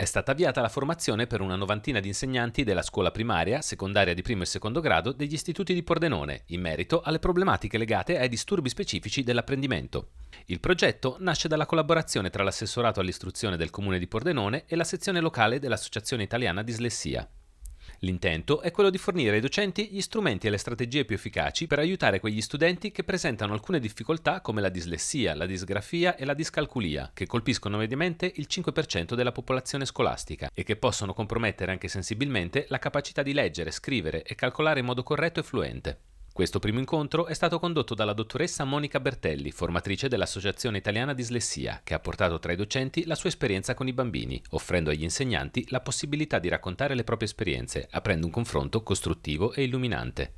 È stata avviata la formazione per una novantina di insegnanti della scuola primaria, secondaria di primo e secondo grado degli istituti di Pordenone, in merito alle problematiche legate ai disturbi specifici dell'apprendimento. Il progetto nasce dalla collaborazione tra l'assessorato all'istruzione del comune di Pordenone e la sezione locale dell'Associazione Italiana Dislessia. L'intento è quello di fornire ai docenti gli strumenti e le strategie più efficaci per aiutare quegli studenti che presentano alcune difficoltà come la dislessia, la disgrafia e la discalculia, che colpiscono mediamente il 5% della popolazione scolastica e che possono compromettere anche sensibilmente la capacità di leggere, scrivere e calcolare in modo corretto e fluente. Questo primo incontro è stato condotto dalla dottoressa Monica Bertelli, formatrice dell'Associazione Italiana Dislessia, che ha portato tra i docenti la sua esperienza con i bambini, offrendo agli insegnanti la possibilità di raccontare le proprie esperienze, aprendo un confronto costruttivo e illuminante.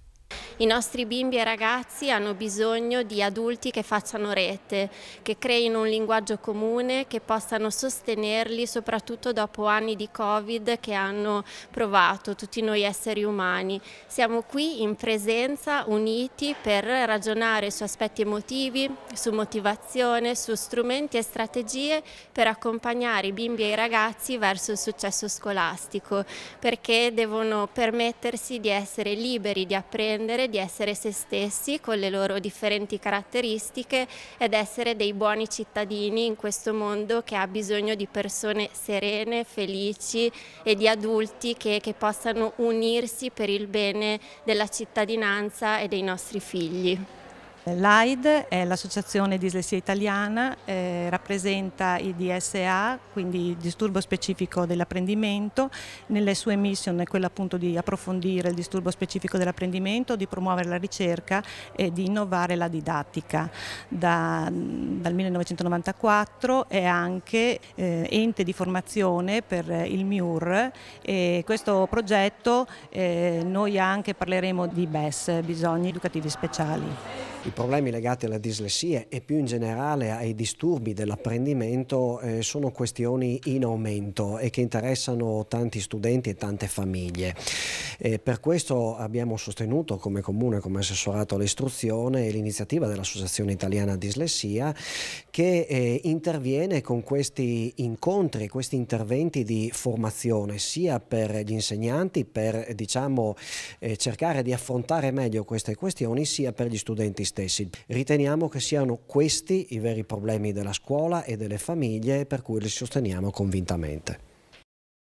I nostri bimbi e ragazzi hanno bisogno di adulti che facciano rete, che creino un linguaggio comune, che possano sostenerli soprattutto dopo anni di Covid che hanno provato tutti noi esseri umani. Siamo qui in presenza, uniti, per ragionare su aspetti emotivi, su motivazione, su strumenti e strategie per accompagnare i bimbi e i ragazzi verso il successo scolastico, perché devono permettersi di essere liberi di apprendere decidere di essere se stessi con le loro differenti caratteristiche ed essere dei buoni cittadini in questo mondo che ha bisogno di persone serene, felici e di adulti che, che possano unirsi per il bene della cittadinanza e dei nostri figli. L'AID è l'Associazione Dislessia Italiana, eh, rappresenta il DSA, quindi il disturbo specifico dell'apprendimento. Nelle sue mission è quella appunto di approfondire il disturbo specifico dell'apprendimento, di promuovere la ricerca e di innovare la didattica. Da, dal 1994 è anche eh, ente di formazione per il MIUR e questo progetto eh, noi anche parleremo di BES, bisogni educativi speciali i problemi legati alla dislessia e più in generale ai disturbi dell'apprendimento eh, sono questioni in aumento e che interessano tanti studenti e tante famiglie. E per questo abbiamo sostenuto come comune, come assessorato all'istruzione, l'iniziativa dell'Associazione Italiana Dislessia che eh, interviene con questi incontri, questi interventi di formazione sia per gli insegnanti per diciamo, eh, cercare di affrontare meglio queste questioni sia per gli studenti stessi stessi. Riteniamo che siano questi i veri problemi della scuola e delle famiglie per cui li sosteniamo convintamente.